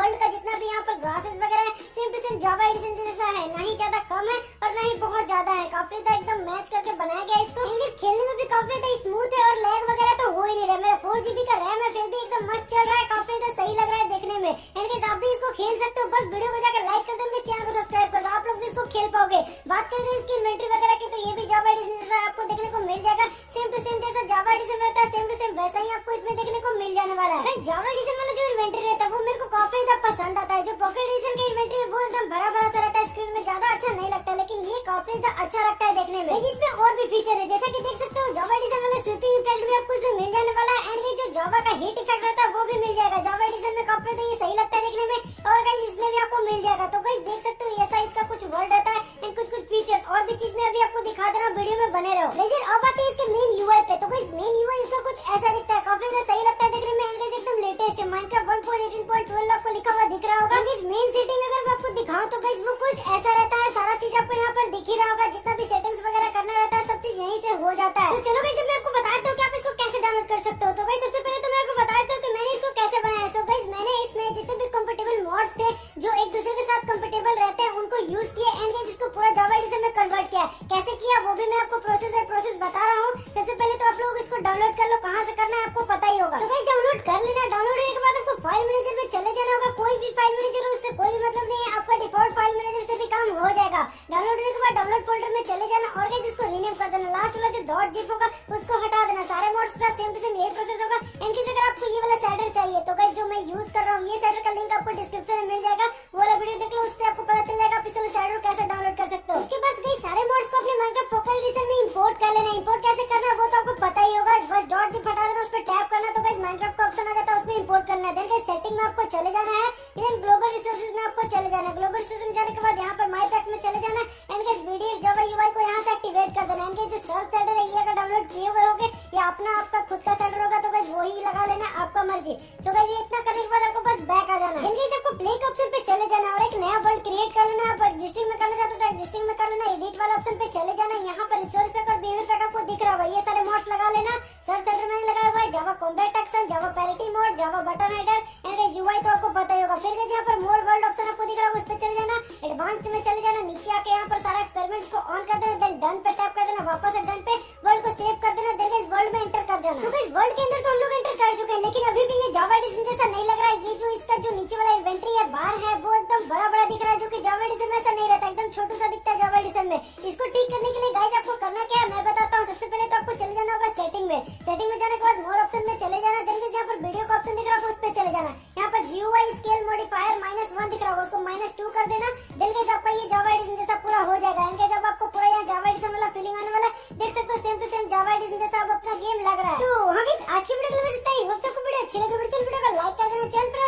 World का जितना भी यहाँ पर ग्रासेस वगैरह है same to same Java edition जैसा है ना ही ज्यादा कम है और ना ही बहुत ज्यादा है काफी ज्यादा तो एकदम मैच करके बनाया गया इसको इंग्लिश खेलने में भी काफी ज्यादा तो स्मूथ है और लैग वगैरह तो हो ही नहीं रहा मेरा फोर जीबी का रैम है फिर भी एकदम मस्त चल रहा है काफी ज्यादा तो सही लग रहा है देखने में एंड आप भी इसको खेल सकते हो बस वीडियो को जाकर लाइक कर देंगे चैनल को सब्सक्राइब कर दो आप लोग भी इसको खेल पाओगे बात करें इसकी इन्वेंट्री वगैरह की तो ये भी जावा एडिशन जैसा आपको देखने को मिल जाएगा सेम टू सेम जैसा जावा एडिशन रहता है सेम टू सेम वैसा ही आपको इसमें देखने को मिल जाने वाला है जावा एडिशन वाला जो इन्वेंट्री रहता है वो खरीदा पसंद आता है जो पॉकेट रीजन की इन्वेंट्री वो एकदम बड़ा बड़ा सा रहता है स्क्रीन में ज्यादा अच्छा नहीं लगता लेकिन ये काफी अच्छा लगता है देखने में इसमें और भी फीचर है जैसा की देख सकते हो जावा एडिशन में स्वीपिंग इफेक्ट भी आपको इसमें मिल जाने वाला है एंड ये जो जावा का हीट इफेक्ट रहता है वो भी मिल जाएगा जावा एडिशन में काफी तो ये सही लगता है देखने में और कहीं इसमें भी आपको मिल जाएगा तो कहीं देख सकते हो ऐसा इसका कुछ वर्ड रहता है एंड कुछ कुछ फीचर और भी चीज में अभी आपको दिखा दे रहा हूँ वीडियो में बने रहो लेकिन अब आते हैं इसके मेन यूआई पे तो कहीं मेन यू टेक्स्ट माइनक्राफ्ट 1.18.12 लाख लिखा हुआ दिख रहा होगा गाइस मेन सेटिंग अगर मैं आपको दिखाऊं तो गाइस वो कुछ ऐसा रहता है सारा चीज आपको यहाँ पर दिख ही रहा होगा जितना भी सेटिंग्स वगैरह करना रहता है सब चीज यहीं से हो जाता है तो चलो गाइस जब मैं आपको बता दूं कि आप इसको कैसे डाउनलोड कर सकते हो तो गाइस सबसे पहले तो मैं आपको बता दूं कि मैंने इसको कैसे बनाया सो गाइस मैंने इसमें जितने भी कंफर्टेबल मॉड्स थे जो एक दूसरे के साथ कंफर्टेबल रहते हैं उनको यूज किया एंड गाइस इसको पूरा जावा एडिशन में कन्वर्ट किया कैसे किया वो भी मैं आपको प्रोसेस बाय प्रोसेस बता रहा हूँ सबसे पहले तो आप लोग इसको डाउनलोड कर लो कहाँ से करना है आपको पता ही होगा होगा उसको हटा देना सारे मोड्स के साथ सेम टू सेम यही प्रोसेस होगा एंड किसी अगर आपको ये वाला सेटर चाहिए तो गाइस जो मैं यूज कर रहा हूँ ये सेटर का लिंक आपको डिस्क्रिप्शन में मिल जाएगा वो वाला वीडियो देख लो उससे आपको पता चल जाएगा आप इस सेटर कैसे डाउनलोड कर सकते हो उसके पास गई सारे मोड्स को अपने माइनक्राफ्ट पॉकेट एडिशन में इंपोर्ट कर लेना इंपोर्ट कैसे करना वो तो आपको पता ही होगा बस डॉट जी हटा देना उस पर टैप करना तो गाइस माइनक्राफ्ट का ऑप्शन आ जाता है उसमें इंपोर्ट करना है देन सेटिंग में आपको चले जाना है देन ग्लोबल रिसोर्सेज में आपको चले जाना है ग्लोबल रिसोर्सेज में जाने के बाद यहाँ पर आपका मर्जी सो तो गाइस ये इतना करने के बाद आपको बस बैक आ जाना है आपको प्ले के ऑप्शन पे चले जाना और एक नया वर्ल्ड क्रिएट कर लेना आप एग्जिस्टिंग में करना चाहते हो तो एग्जिस्टिंग में कर लेना एडिट वाले ऑप्शन पे चले जाना यहाँ पर रिसोर्स पैक और बिहेवियर पैक आपको दिख रहा होगा ये सारे मोड्स लगा लेना सर्च सेंटर में लगा हुआ है Java combat action Java parity mod Java button header and UI तो आपको पता ही होगा फिर यहाँ पर मोर वर्ल्ड ऑप्शन आपको दिख रहा है उस पर चले जाना एडवांस में चले जाना नीचे आके यहाँ पर सारा एक्सपेरिमेंट को ऑन कर देना देन डन पे टैप कर देना वापस डन पे वर्ल्ड को सेव कर देना देन इस वर्ल्ड में एंटर कर जाना तो इस वर्ल्ड के अंदर तो हम लोग कर चुके हैं लेकिन अभी भी ये जावा एडिसन जैसा नहीं लग रहा है ये जो इसका जो नीचे वाला इन्वेंट्री है बार है वो एकदम बड़ा बड़ा दिख रहा है जो कि जावा एडिसन में ऐसा नहीं रहता एकदम छोटू सा दिखता है जावा एडिसन में इसको ठीक करने के लिए गाइज आपको करना क्या है मैं बताता हूँ सबसे पहले तो आपको चले जाना होगा सेटिंग में सेटिंग में जाने के बाद मोर ऑप्शन में चले जाना देन यहाँ पर वीडियो का ऑप्शन दिख रहा होगा उस पर चले जाना यहाँ पर geo scale modifier minus one दिख रहा होगा उसको माइनस टू कर देना देन आपका ये जावा एडिसन जैसा पूरा हो जाएगा जब आपको siempre.